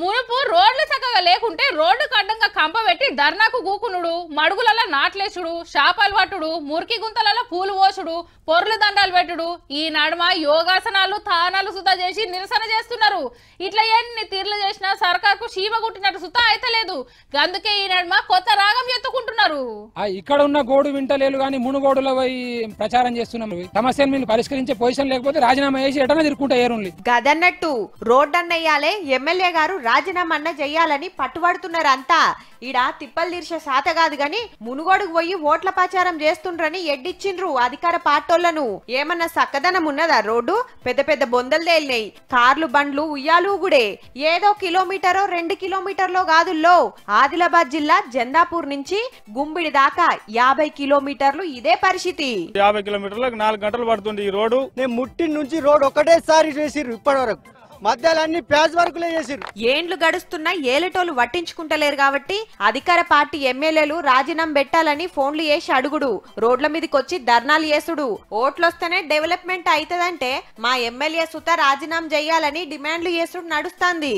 మునుపు రోడ్లు చక్కగా లేకుంటే రోడ్డు కడ్డంగా కంప పెట్టి ధర్నాకు గూకునుడు మడుగులలో నాట్లేసుడు శాపాలు పట్టుడు మురికి గుంతలలో పూలు పోసుడు పొర్లు దండాలు పెట్టుడు ఈ నడుమ యోగాసనాలు తానాలు సుత చేసి నిరసన చేస్తున్నారు ఇట్లా ఎన్ని తీర్లు చేసినా సర్కార్కు చీమ కుట్టినట్టు సుత లేదు అందుకే ఈ నడుమ కొత్త రాగం ఇక్కడ ఉన్న గోడు వింటలేలు గాని మునుగోడులో పోయి ప్రచారం చేస్తున్నాం సమస్యను మీరు పరిష్కరించే పొజిషన్ లేకపోతే రాజీనామా చేసి ఎటన తిరుక్కుంటా ఏరు గదన్నట్టు అన్నయ్యాలే ఎమ్మెల్యే గారు రాజీనామా చేయాలని పట్టుబడుతున్నారంతా అంతా ఈడ తిప్పలు తీర్చే సాత కాదు గాని మునుగోడుకు పోయి ఓట్ల ప్రచారం చేస్తుండ్రని ఎడ్డిచ్చిండ్రు అధికార పార్టోళ్లను ఏమన్నా సక్కదనం ఉన్నదా రోడ్డు పెద్ద పెద్ద బొందలు తేలినాయి కార్లు బండ్లు ఉయ్యాలు గుడే ఏదో కిలోమీటరో రెండు కిలోమీటర్లో కాదుల్లో ఆదిలాబాద్ జిల్లా జందాపూర్ నుంచి గుంబిడి దాకా యాభై కిలోమీటర్లు ఇదే పరిస్థితి యాభై కిలోమీటర్లు నాలుగు గంటలు పడుతుంది ఈ రోడ్డు నేను ముట్టి నుంచి రోడ్ సారి చేసిర్రు ఇప్పటి వరకు ఏండ్లు గడుస్తున్నా ఏలటోలు పట్టించుకుంటలేరు కాబట్టి అధికార పార్టీ ఎమ్మెల్యేలు రాజీనామా పెట్టాలని ఫోన్లు చేసి అడుగుడు రోడ్ల మీదకి వచ్చి ధర్నాలు చేసుడు ఓట్లొస్తేనే డెవలప్మెంట్ అవుతుందంటే మా ఎమ్మెల్యే సుత రాజీనామా చేయాలని డిమాండ్లు చేసుడు నడుస్తుంది